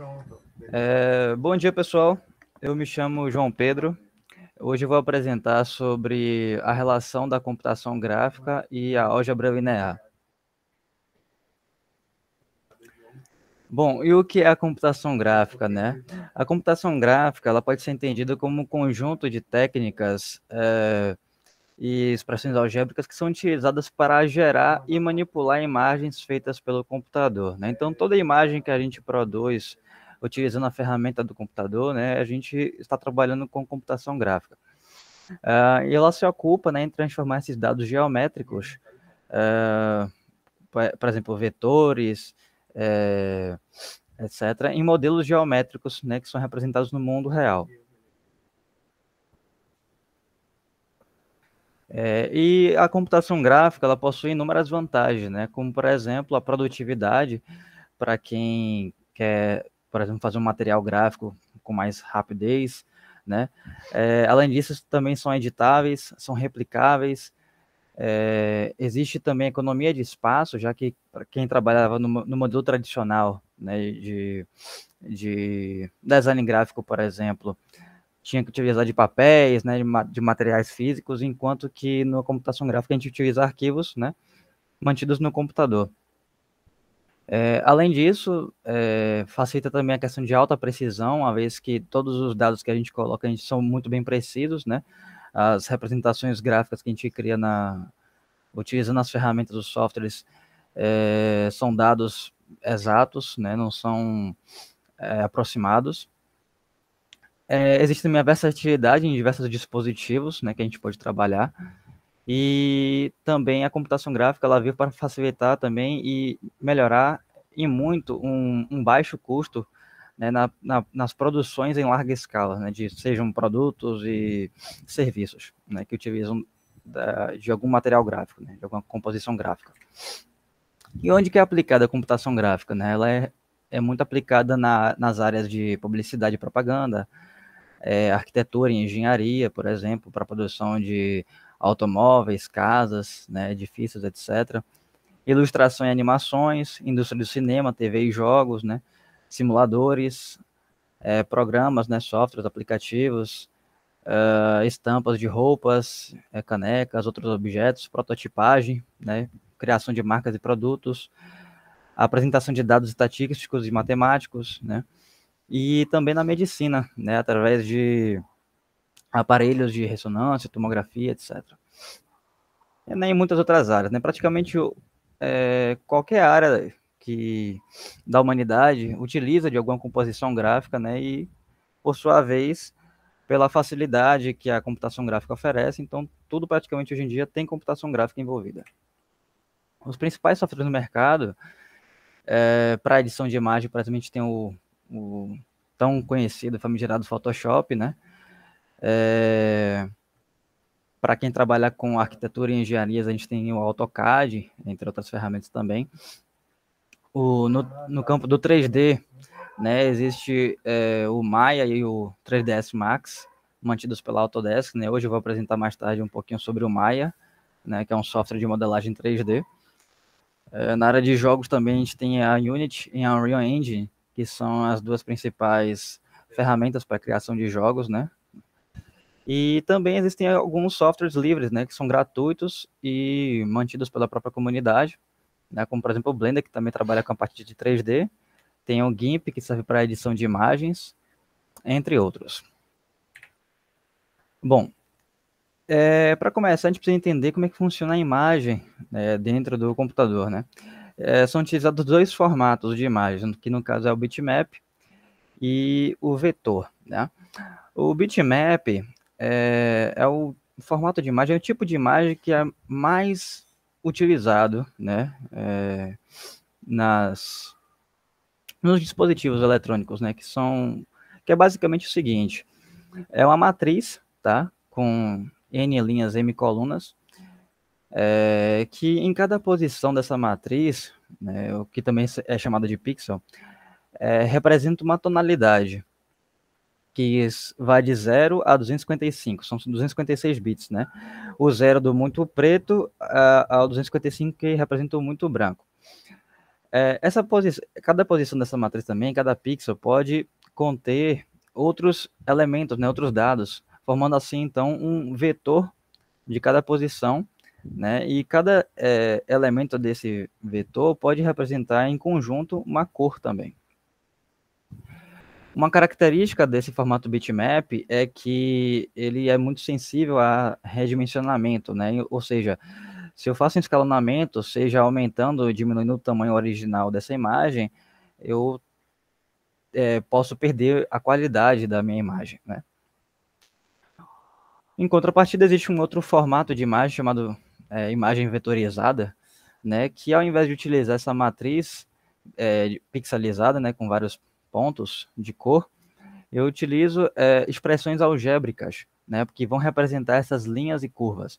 Pronto. É, bom dia, pessoal. Eu me chamo João Pedro. Hoje vou apresentar sobre a relação da computação gráfica e a álgebra linear. Bom, e o que é a computação gráfica, né? A computação gráfica ela pode ser entendida como um conjunto de técnicas é, e expressões algébricas que são utilizadas para gerar e manipular imagens feitas pelo computador. Né? Então, toda imagem que a gente produz utilizando a ferramenta do computador, né, a gente está trabalhando com computação gráfica. Uh, e ela se ocupa né, em transformar esses dados geométricos, uh, por exemplo, vetores, eh, etc., em modelos geométricos né, que são representados no mundo real. É, e a computação gráfica ela possui inúmeras vantagens, né? como, por exemplo, a produtividade para quem quer por exemplo, fazer um material gráfico com mais rapidez, né? É, além disso, também são editáveis, são replicáveis. É, existe também economia de espaço, já que para quem trabalhava no, no modelo tradicional né, de, de design gráfico, por exemplo, tinha que utilizar de papéis, né, de, materiais físicos, enquanto que na computação gráfica a gente utiliza arquivos, né, mantidos no computador. É, além disso, é, facilita também a questão de alta precisão, uma vez que todos os dados que a gente coloca a gente são muito bem precisos, né? As representações gráficas que a gente cria na, utilizando as ferramentas dos softwares é, são dados exatos, né? Não são aproximados. existe também a versatilidade em diversos dispositivos, né? Que a gente pode trabalhar. E também a computação gráfica ela veio para facilitar também e melhorar em muito um, um baixo custo né, na, na, nas produções em larga escala, né, de sejam produtos e serviços né, que utilizam da, de algum material gráfico, né, de alguma composição gráfica. E onde que é aplicada a computação gráfica? Né? Ela é, é, muito aplicada na, nas áreas de publicidade e propaganda, é, arquitetura e engenharia, por exemplo, para produção de automóveis, casas, né, edifícios, etc. Ilustração e animações, indústria do cinema, TV e jogos, né, simuladores, é, programas, né, softwares, aplicativos, uh, estampas de roupas, é, canecas, outros objetos, prototipagem, né, criação de marcas e produtos, apresentação de dados estatísticos e matemáticos, né, e também na medicina, né, através de aparelhos de ressonância, tomografia, etc. E nem em muitas outras áreas, né? Praticamente é, qualquer área que da humanidade utiliza de alguma composição gráfica, né? E por sua vez, pela facilidade que a computação gráfica oferece, então tudo praticamente hoje em dia tem computação gráfica envolvida. Os principais softwares no mercado é, para edição de imagem, praticamente tem o, o tão conhecido, famigerado Photoshop, né? É... Para quem trabalha com arquitetura e engenharias, a gente tem o AutoCAD, entre outras ferramentas também. O, no, no campo do 3D, né, existe é, o Maya e o 3ds Max, mantidos pela Autodesk. Né? Hoje eu vou apresentar mais tarde um pouquinho sobre o Maya, né, que é um software de modelagem 3D. É, na área de jogos também a gente tem a Unity e a Unreal Engine, que são as duas principais ferramentas para criação de jogos, né? E também existem alguns softwares livres, né, que são gratuitos e mantidos pela própria comunidade, né, como por exemplo o Blender, que também trabalha com a parte de 3D, tem o GIMP, que serve para edição de imagens, entre outros. Bom, é, para começar, a gente precisa entender como é que funciona a imagem né, dentro do computador, né? É, são utilizados dois formatos de imagem, que no caso é o bitmap e o vetor, né? O bitmap é, é o formato de imagem, é o tipo de imagem que é mais utilizado, né, é, nas nos dispositivos eletrônicos, né, que são que é basicamente o seguinte: é uma matriz, tá, com n linhas, m colunas, é, que em cada posição dessa matriz, né, o que também é chamada de pixel, é, representa uma tonalidade que vai de 0 a 255, são 256 bits, né? O zero do muito preto ao 255 que representa o muito branco. É, essa posição, cada posição dessa matriz também, cada pixel pode conter outros elementos, né, outros dados, formando assim então um vetor de cada posição, né? E cada é, elemento desse vetor pode representar em conjunto uma cor também. Uma característica desse formato bitmap é que ele é muito sensível a redimensionamento, né? Ou seja, se eu faço um escalonamento, seja aumentando ou diminuindo o tamanho original dessa imagem, eu é, posso perder a qualidade da minha imagem, né? Em contrapartida, existe um outro formato de imagem chamado é, imagem vetorizada, né? Que ao invés de utilizar essa matriz é, pixelizada, né, com vários pontos de cor, eu utilizo é, expressões algébricas, né, que vão representar essas linhas e curvas.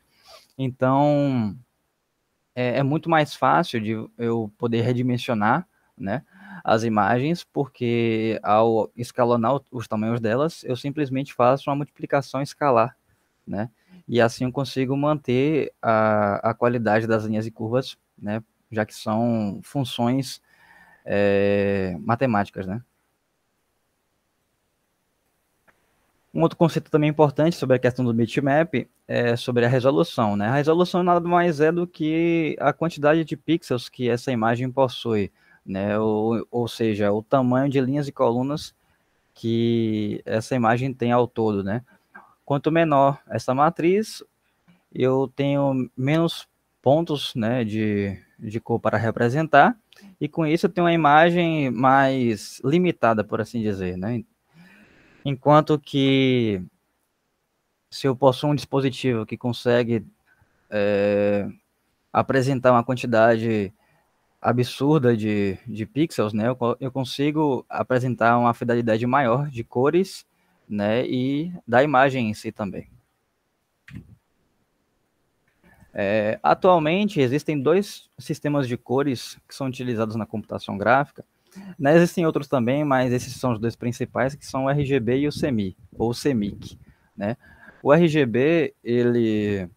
Então, é, é muito mais fácil de eu poder redimensionar né, as imagens, porque ao escalonar os tamanhos delas, eu simplesmente faço uma multiplicação escalar, né, e assim eu consigo manter a, a qualidade das linhas e curvas, né, já que são funções é, matemáticas, né. Um outro conceito também importante sobre a questão do bitmap é sobre a resolução. Né? A resolução nada mais é do que a quantidade de pixels que essa imagem possui, né? ou, ou seja, o tamanho de linhas e colunas que essa imagem tem ao todo. Né? Quanto menor essa matriz, eu tenho menos pontos né, de, de cor para representar, e com isso eu tenho uma imagem mais limitada, por assim dizer. Né? Enquanto que se eu possuo um dispositivo que consegue é, apresentar uma quantidade absurda de, de pixels, né, eu, eu consigo apresentar uma fidelidade maior de cores né, e da imagem em si também. É, atualmente existem dois sistemas de cores que são utilizados na computação gráfica né, existem outros também, mas esses são os dois principais, que são o RGB e o CMYK, ou CMYK, né? O RGB, ele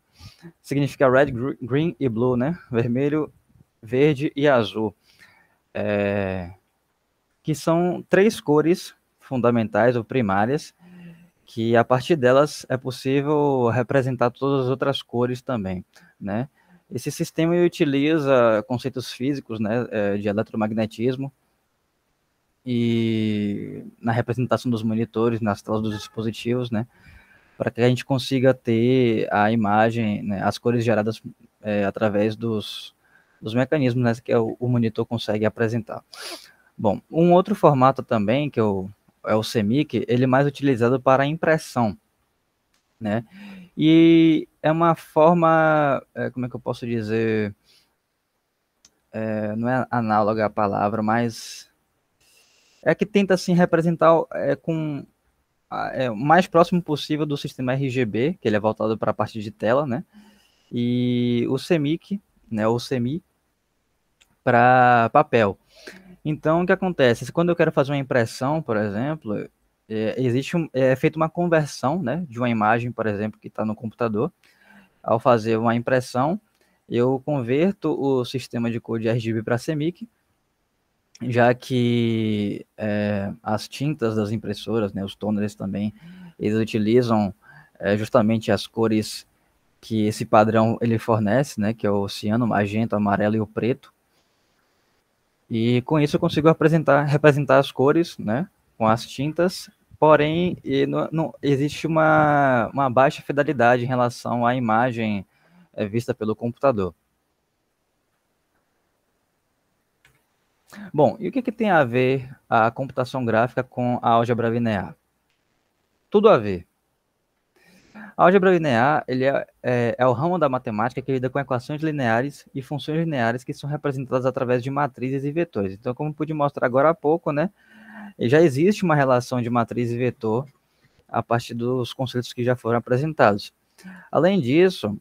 significa red, green e blue, né? Vermelho, verde e azul. É... Que são três cores fundamentais ou primárias, que a partir delas é possível representar todas as outras cores também, né? Esse sistema utiliza conceitos físicos, né, é, de eletromagnetismo, e na representação dos monitores, nas telas dos dispositivos, né, para que a gente consiga ter a imagem, né, as cores geradas é, através dos, dos mecanismos né, que é o, o, monitor consegue apresentar. Bom, um outro formato também, que é o, é o CMYK, ele é mais utilizado para impressão, né, e é uma forma, é, como é que eu posso dizer, é, não é análoga à palavra, mas é que tenta assim representar é, com é, o mais próximo possível do sistema RGB, que ele é voltado para a parte de tela, né? E o CMYK, né? O CMY para papel. Então, o que acontece? Quando eu quero fazer uma impressão, por exemplo, é, existe um, é feita uma conversão, né? De uma imagem, por exemplo, que está no computador. Ao fazer uma impressão, eu converto o sistema de cor de RGB para CMYK já que é, as tintas das impressoras, né, os toners também, eles utilizam é, justamente as cores que esse padrão ele fornece, né, que é o ciano, magenta, amarelo e o preto. E com isso eu consigo apresentar, representar as cores, né, com as tintas, porém não, não, existe uma, uma baixa fidelidade em relação à imagem é, vista pelo computador. Bom, e o que, que tem a ver a computação gráfica com a álgebra linear? Tudo a ver. A álgebra linear ele é, é, é, o ramo da matemática que lida com equações lineares e funções lineares que são representadas através de matrizes e vetores. Então, como pude mostrar agora há pouco, né, já existe uma relação de matriz e vetor a partir dos conceitos que já foram apresentados. Além disso,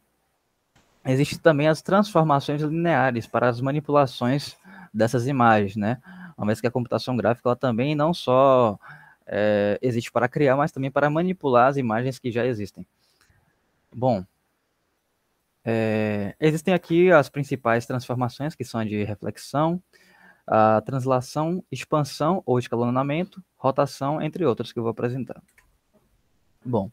existem também as transformações lineares para as manipulações dessas imagens, né? Uma vez que a computação gráfica ela também não só é, existe para criar, mas também para manipular as imagens que já existem. Bom, é, existem aqui as principais transformações que são de reflexão, a translação, expansão ou escalonamento, rotação, entre outras que eu vou apresentar. Bom,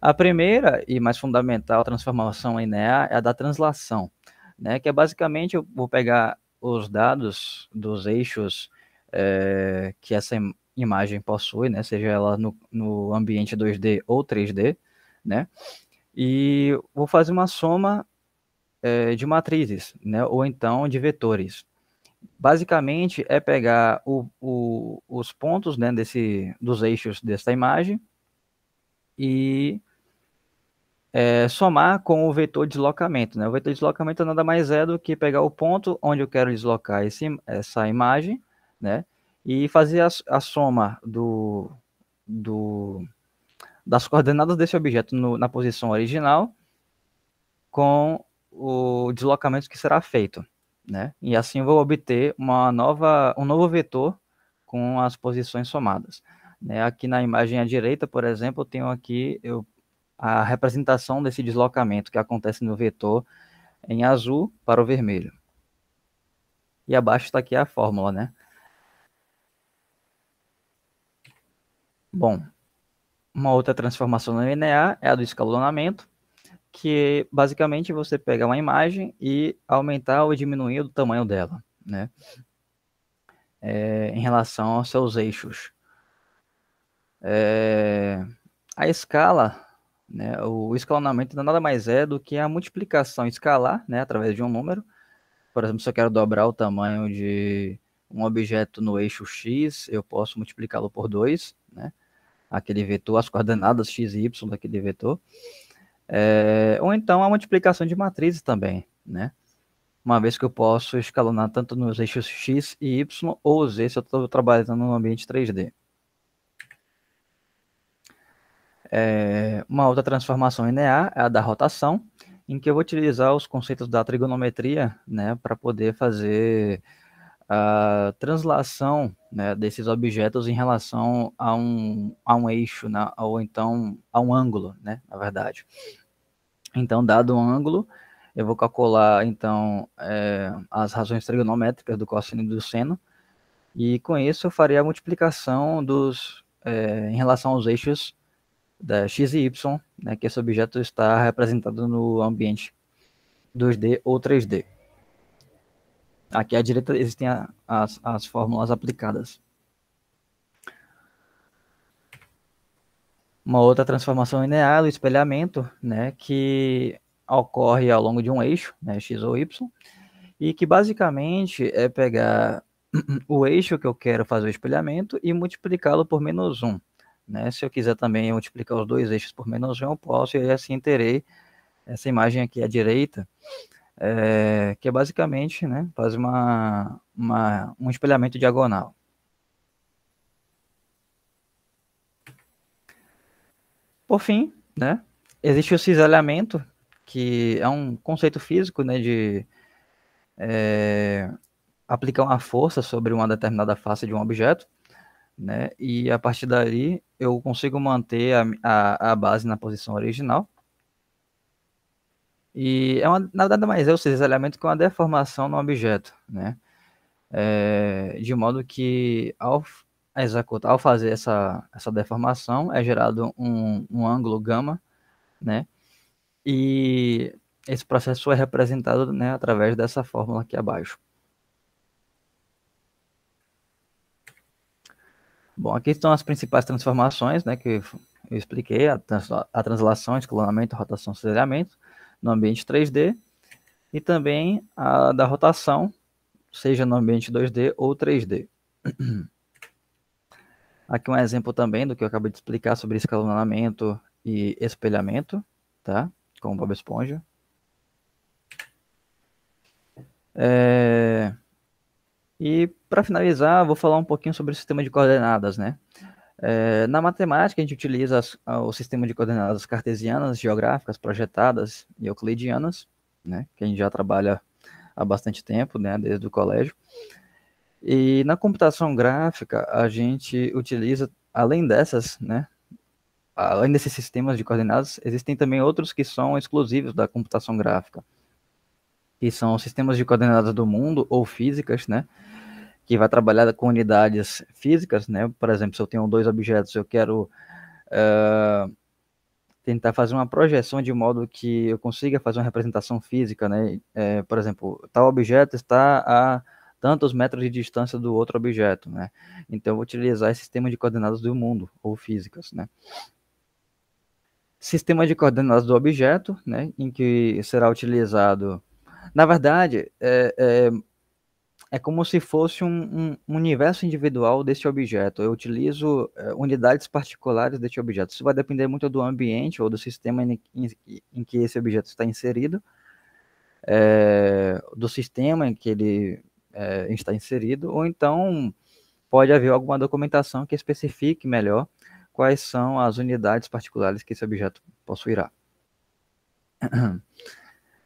a primeira e mais fundamental transformação linear é a da translação, né, que é basicamente eu vou pegar os dados dos eixos é, que essa im imagem possui, né, seja ela no, no, ambiente 2D ou 3D, né, e vou fazer uma soma é, de matrizes, né, ou então de vetores. Basicamente é pegar o, o, os pontos né, desse, dos eixos dessa imagem e é, somar com o vetor deslocamento. Né? O vetor deslocamento nada mais é do que pegar o ponto onde eu quero deslocar esse, essa imagem, né? E fazer a, a soma do, do, das coordenadas desse objeto no, na posição original com o deslocamento que será feito, né? E assim eu vou obter uma nova, um novo vetor com as posições somadas. Né? Aqui na imagem à direita, por exemplo, eu tenho aqui eu, a representação desse deslocamento que acontece no vetor em azul para o vermelho. E abaixo está aqui a fórmula, né? Bom, uma outra transformação linear é a do escalonamento, que basicamente você pega uma imagem e aumentar ou diminuir o tamanho dela, né? É, em relação aos seus eixos. É, a escala né? O escalonamento nada mais é do que a multiplicação escalar, né, através de um número. Por exemplo, se eu quero dobrar o tamanho de um objeto no eixo x, eu posso multiplicá-lo por 2, né? aquele vetor, as coordenadas x e y daquele vetor. É, ou então a multiplicação de matrizes também, né? Uma vez que eu posso escalonar tanto nos eixos x e y ou z se eu estou trabalhando no ambiente 3D. É, uma outra transformação linear é a da rotação, em que eu vou utilizar os conceitos da trigonometria né, para poder fazer a translação né, desses objetos em relação a um, a um eixo, né, ou então a um ângulo, né, na verdade. Então, dado um ângulo, eu vou calcular então é, as razões trigonométricas do cosseno e do seno, e com isso eu farei a multiplicação dos, é, em relação aos eixos da X e Y, né, que esse objeto está representado no ambiente 2D ou 3D. Aqui à direita existem a, as, as fórmulas aplicadas. Uma outra transformação linear é o espelhamento, né, que ocorre ao longo de um eixo, né, x ou y, e que basicamente é pegar o eixo que eu quero fazer o espelhamento e multiplicá-lo por menos 1. Né? Se eu quiser também multiplicar os dois eixos por menos um eu posso, e assim terei essa imagem aqui à direita, é, que é basicamente né, faz uma, uma, um espelhamento diagonal. Por fim, né, existe o cisalhamento, que é um conceito físico né, de é, aplicar uma força sobre uma determinada face de um objeto né? E a partir daí eu consigo manter a, a, a base na posição original. E é uma, nada mais é o cisalhamento que uma deformação no objeto, né? É, de modo que ao executar, ao fazer essa, essa deformação, é gerado um, um ângulo gama, né? E esse processo é representado né, através dessa fórmula aqui abaixo. Bom, aqui estão as principais transformações, né, que eu expliquei, a, trans, a translação, escalonamento, rotação, aceleramento no ambiente 3D e também a da rotação, seja no ambiente 2D ou 3D. Aqui um exemplo também do que eu acabei de explicar sobre escalonamento e espelhamento, tá? Com o Bob Esponja. É... E para finalizar, vou falar um pouquinho sobre o sistema de coordenadas, né? É, na matemática, a gente utiliza as, o sistema de coordenadas cartesianas, geográficas, projetadas e euclidianas, né? Que a gente já trabalha há bastante tempo, né? Desde o colégio. E na computação gráfica, a gente utiliza, além dessas, né? Além desses sistemas de coordenadas, existem também outros que são exclusivos da computação gráfica, que são sistemas de coordenadas do mundo ou físicas, né? que vai trabalhar com unidades físicas, né? Por exemplo, se eu tenho dois objetos, eu quero uh, tentar fazer uma projeção de modo que eu consiga fazer uma representação física, né? É, por exemplo, tal objeto está a tantos metros de distância do outro objeto, né? Então, eu vou utilizar esse sistema de coordenadas do mundo, ou físicas, né? Sistema de coordenadas do objeto, né? Em que será utilizado... Na verdade, é, é é como se fosse um, um universo individual desse objeto. Eu utilizo é, unidades particulares desse objeto. Isso vai depender muito do ambiente ou do sistema em, em, em que esse objeto está inserido, é, do sistema em que ele é, está inserido, ou então pode haver alguma documentação que especifique melhor quais são as unidades particulares que esse objeto possuirá.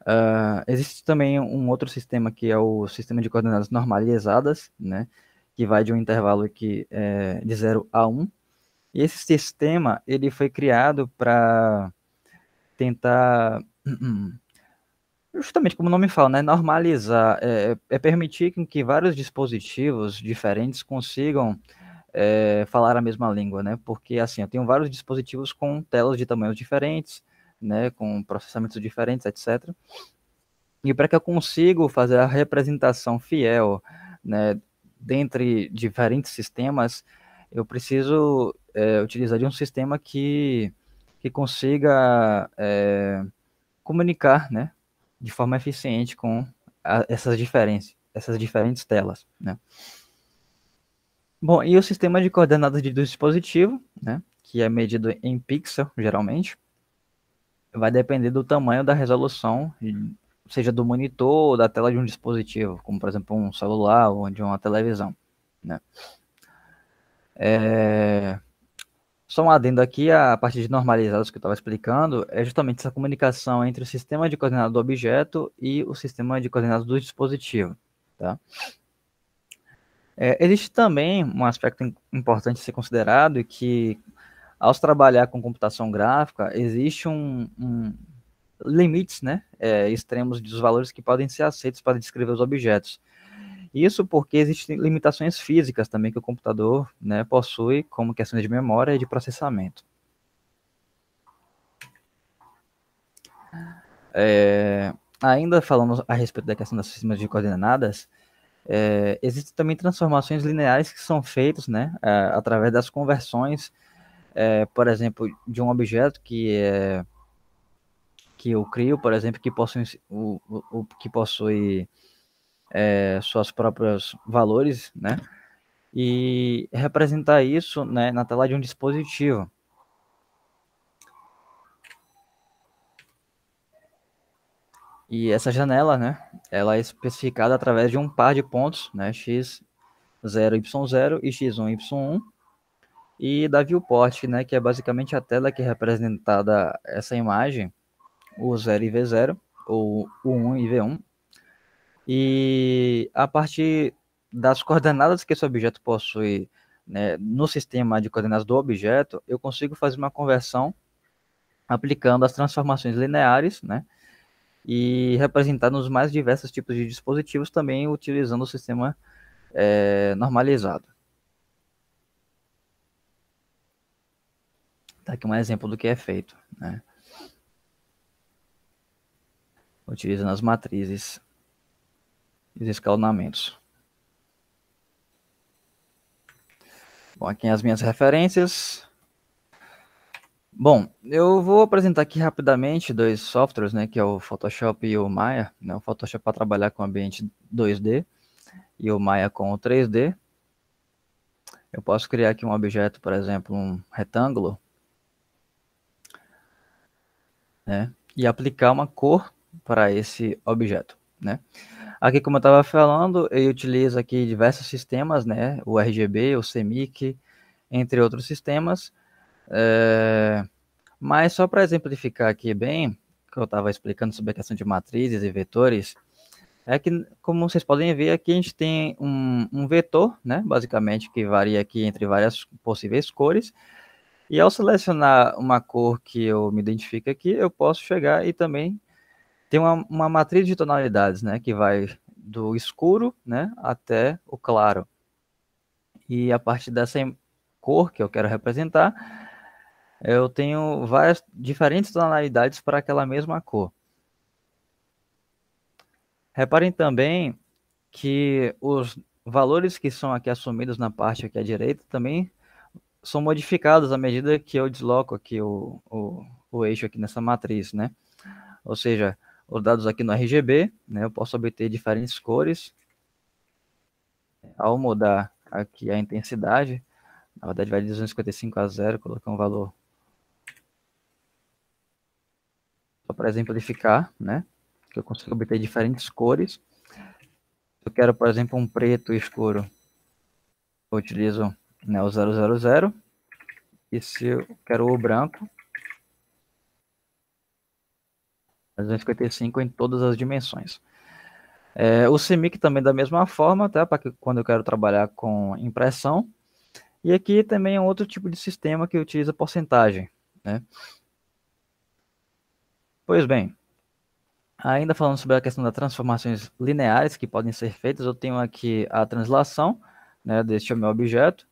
Uh, existe também um outro sistema que é o sistema de coordenadas normalizadas, né, que vai de um intervalo que, é, de 0 a 1. Um. E esse sistema ele foi criado para tentar, justamente como o nome fala, né, normalizar, é, é permitir que vários dispositivos diferentes consigam é, falar a mesma língua, né? Porque assim, eu tenho vários dispositivos com telas de tamanhos diferentes, né, com processamentos diferentes, etc. E para que eu consiga fazer a representação fiel, né, dentre diferentes sistemas, eu preciso é, utilizar de um sistema que, que consiga é, comunicar, né, de forma eficiente com a, essas essas diferentes telas, né. Bom, e o sistema de coordenadas de dispositivo, né, que é medido em pixel, geralmente, vai depender do tamanho da resolução, seja do monitor ou da tela de um dispositivo, como por exemplo um celular ou de uma televisão. Né? É... Só um adendo aqui, a partir de normalizados que eu estava explicando, é justamente essa comunicação entre o sistema de coordenadas do objeto e o sistema de coordenadas do dispositivo. Tá? É, existe também um aspecto importante a ser considerado que ao trabalhar com computação gráfica, existe um, um limites, né, é, extremos dos valores que podem ser aceitos para descrever os objetos. Isso porque existem limitações físicas também que o computador né, possui, como questões de memória e de processamento. É, ainda falando a respeito da questão das sistemas de coordenadas, é, existem também transformações lineares que são feitas né, é, através das conversões é, por exemplo, de um objeto que é que eu crio, por exemplo, que possui, o, o que possui é, suas próprios valores, né? E representar isso né, na tela de um dispositivo. E essa janela, né, ela é especificada através de um par de pontos, né, x0, y0 e x1, y1, e da viewport, né, que é basicamente a tela que é representada essa imagem, o 0 e V0, ou o 1 e V1. E a partir das coordenadas que esse objeto possui né, no sistema de coordenadas do objeto, eu consigo fazer uma conversão aplicando as transformações lineares, né, e representar nos mais diversos tipos de dispositivos, também utilizando o sistema é, normalizado. Está aqui um exemplo do que é feito, né? Utilizando as matrizes e os escalonamentos. Bom, aqui as minhas referências. Bom, eu vou apresentar aqui rapidamente dois softwares, né, que é o Photoshop e o Maya. Né, o Photoshop é para trabalhar com ambiente 2D e o Maya com o 3D. Eu posso criar aqui um objeto, por exemplo, um retângulo né? E aplicar uma cor para esse objeto, né? Aqui, como eu estava falando, eu utilizo aqui diversos sistemas, né? O RGB, o CMYK, entre outros sistemas. É... Mas só para exemplificar aqui bem, que eu estava explicando sobre a questão de matrizes e vetores, é que, como vocês podem ver, aqui a gente tem um, um vetor, né? Basicamente, que varia aqui entre várias possíveis cores. E ao selecionar uma cor que eu me identifico aqui, eu posso chegar e também tem uma, uma matriz de tonalidades, né, que vai do escuro, né, até o claro. E a partir dessa cor que eu quero representar, eu tenho várias diferentes tonalidades para aquela mesma cor. Reparem também que os valores que são aqui assumidos na parte aqui à direita também são modificadas à medida que eu desloco aqui o, o, o eixo aqui nessa matriz, né? Ou seja, os dados aqui no RGB, né, eu posso obter diferentes cores. Ao mudar aqui a intensidade, na verdade vai de 255 a 0, colocar um valor só para exemplificar, né? Que eu consigo obter diferentes cores. Se eu quero, por exemplo, um preto escuro, eu utilizo né, o 000. E se eu quero o branco, 255 em todas as dimensões. É, o CMYK também da mesma forma, tá? Para quando eu quero trabalhar com impressão. E aqui também é um outro tipo de sistema que utiliza porcentagem, né? Pois bem, ainda falando sobre a questão das transformações lineares que podem ser feitas, eu tenho aqui a translação né, deste meu objeto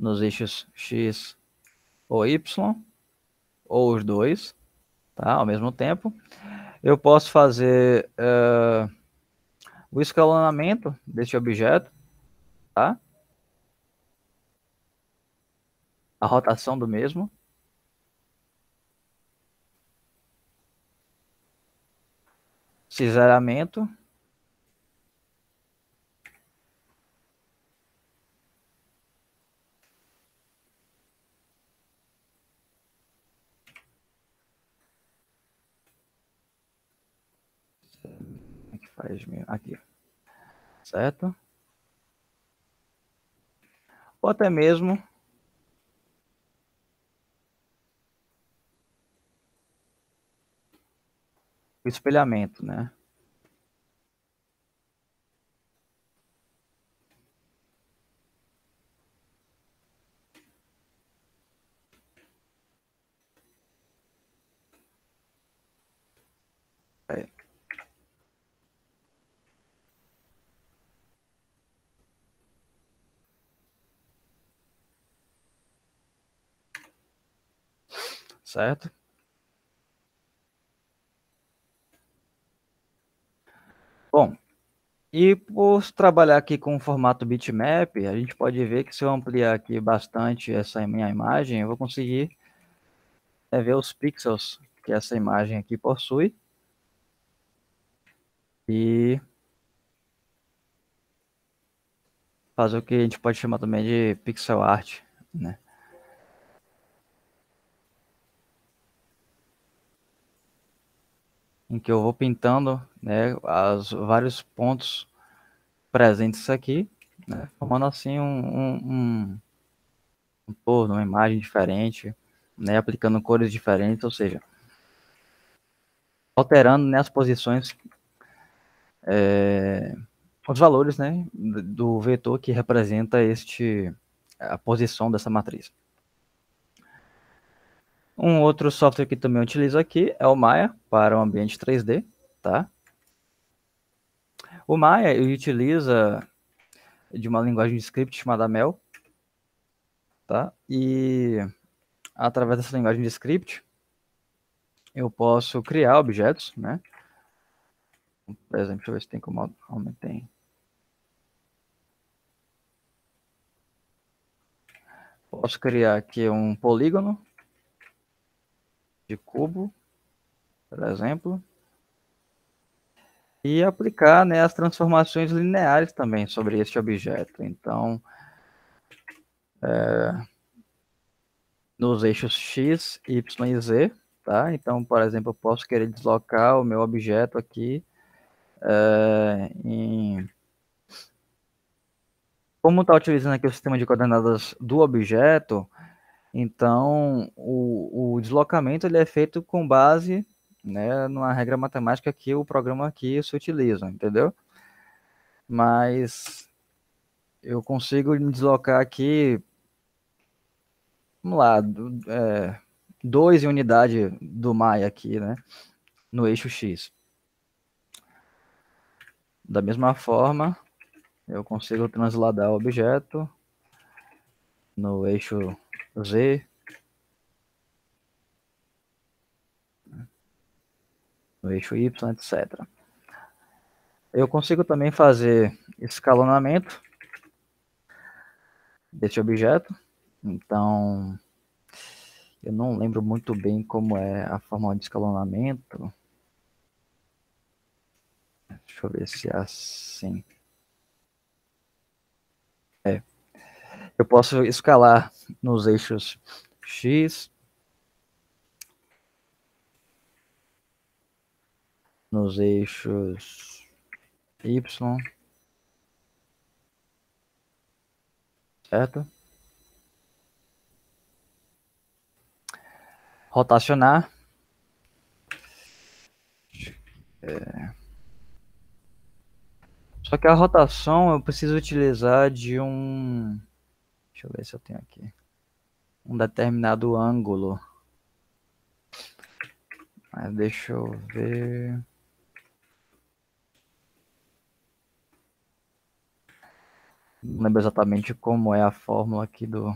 nos eixos X ou Y, ou os dois, tá? ao mesmo tempo. Eu posso fazer uh, o escalonamento deste objeto, tá? a rotação do mesmo. Cisaramento faz mesmo. Aqui. Certo? Ou até mesmo. O espelhamento, né? certo? Bom, e por trabalhar aqui com o formato bitmap, a gente pode ver que se eu ampliar aqui bastante essa minha imagem, eu vou conseguir é, ver os pixels que essa imagem aqui possui. E fazer o que a gente pode chamar também de pixel art, né? em que eu vou pintando né, as vários pontos presentes aqui, né, formando assim um, um, um todo, uma imagem diferente, né, aplicando cores diferentes, ou seja, alterando né, as posições, é, os valores né, do vetor que representa este a posição dessa matriz. Um outro software que também utilizo aqui é o Maya para o ambiente 3D, tá? O Maya utiliza de uma linguagem de script chamada Mel, tá? E através dessa linguagem de script eu posso criar objetos, né? Por exemplo, deixa eu ver se tem como aumentar. Posso criar aqui um polígono de cubo, por exemplo, e aplicar né, as transformações lineares também sobre este objeto. Então, é, nos eixos x, y e z, tá? Então, por exemplo, eu posso querer deslocar o meu objeto aqui é, em... Como está utilizando aqui o sistema de coordenadas do objeto, então, o, o deslocamento ele é feito com base né, numa regra matemática que o programa aqui se utiliza, entendeu? Mas eu consigo me deslocar aqui, vamos lá, é, 2 em unidade do Maia aqui, né, no eixo X. Da mesma forma, eu consigo transladar o objeto no eixo Z. No eixo Y, etc. Eu consigo também fazer escalonamento desse objeto. Então, eu não lembro muito bem como é a fórmula de escalonamento. Deixa eu ver se é assim. É eu posso escalar nos eixos X, nos eixos Y, certo? Rotacionar. É. Só que a rotação eu preciso utilizar de um Deixa eu ver se eu tenho aqui. Um determinado ângulo. Mas deixa eu ver. Não lembro exatamente como é a fórmula aqui do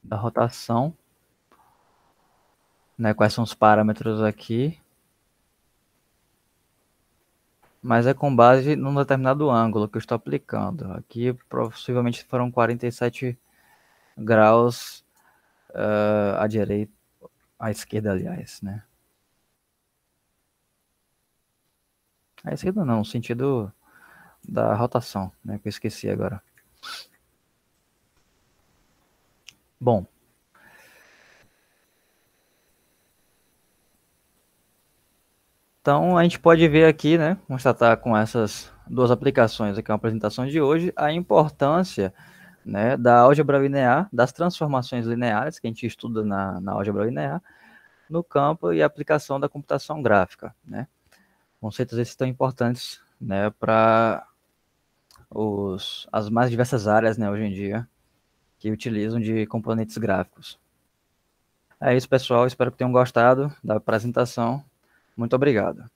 da rotação. Né, quais são os parâmetros aqui mas é com base num determinado ângulo que eu estou aplicando. Aqui possivelmente foram 47 graus uh, à direita, à esquerda, aliás, né? À esquerda não, no sentido da rotação, né? Que eu esqueci agora. Bom, Então a gente pode ver aqui, né, constatar com essas duas aplicações aqui na apresentação de hoje, a importância né, da álgebra linear, das transformações lineares que a gente estuda na, na álgebra linear, no campo e aplicação da computação gráfica. Né? Conceitos esses tão importantes né, para as mais diversas áreas né, hoje em dia que utilizam de componentes gráficos. É isso, pessoal. Espero que tenham gostado da apresentação. Muito obrigado.